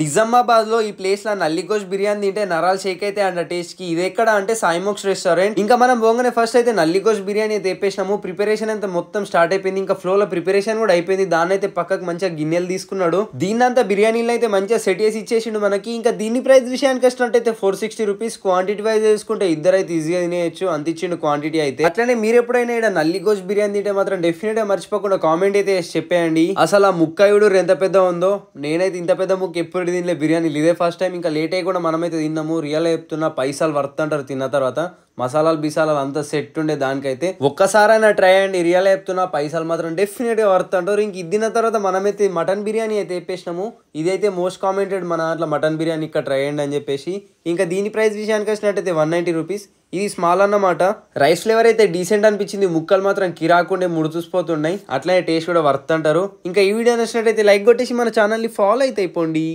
నిజామాబాద్లో ఈ ప్లేస్ లో నల్లిగోష్ బిర్యానీ తింటే నరాలు షేక్ అయితే అండ్ కి ఇది ఎక్కడ అంటే సాయిమోక్స్ రెస్టారెంట్ ఇంకా మనం పోగానే ఫస్ట్ అయితే నల్లిగోష్ బిర్యానీ అయితే తెప్పేసినాము ప్రిపరేషన్ అంతా మొత్తం స్టార్ట్ అయిపోయింది ఇంకా లో ప్రిపరేషన్ కూడా అయిపోయింది దాని అయితే పక్కకు మంచిగా గిన్నెలు తీసుకున్నాడు దీన్ని అంతా బిర్యానీలు అయితే మంచిగా సెట్ చేసి ఇచ్చేసిండు మనకి ఇంకా దీని ప్రైస్ విషయానికి వచ్చినట్టయితే four sixty rupees quantity wise చేసుకుంటే ఇద్దరు అయితే ఈజీగా తినేయచ్చు అంత ఇచ్చిండు క్వాంటిటీ అయితే అట్లనే మీరు ఎప్పుడైనా ఇక్కడ నల్లిగోష్ బిర్యానీ తింటే మాత్రం డెఫినెట్ మర్చిపోకుండా కామెంట్ అయితే చెప్పేయండి అసలు ఆ ముక్కాయుడు ఎంత పెద్ద ఉందో నేనైతే ఇంత పెద్ద ముక్క ఎప్పుడు ఎప్పుడు దీనిలో బిర్యానీలు ఇదే ఫస్ట్ టైం ఇంకా లేట్ అయ్యి కూడా మనమైతే తిన్నాము రియల్ చెప్తున్నా పైసలు వర్త్ అంటారు తిన్న తర్వాత మసాలాలు బిసాలాలు అంతా సెట్ ఉండే దానికైతే ఒక్కసారైనా ట్రై అండి రియల్ చెప్తున్నా పైసలు మాత్రం డెఫినెట్గా వర్త్ అంటారు ఇంక ఇది తర్వాత మనమైతే మటన్ బిర్యానీ అయితే చెప్పేసినాము ఇదైతే మోస్ట్ కామెంటెడ్ మన దాంట్లో మటన్ బిర్యానీ ఇక్కడ ట్రై అండి అని చెప్పేసి ఇంకా దీని ప్రైస్ విషయానికి వచ్చినట్టయితే వన్ నైంటీ రూపీస్ ఇది స్మాల్ అన్నమాట రైస్ ఫ్లేవర్ అయితే డీసెంట్ అనిపించింది ముక్కలు మాత్రం కిరాకుండే ముడుచూసిపోతున్నాయి అట్లనే టేస్ట్ కూడా వర్త్ అంటారు ఇంకా ఈ వీడియో నచ్చినట్టయితే లైక్ కొట్టేసి మన ఛానల్ని ఫాలో అయితే అయిపోండి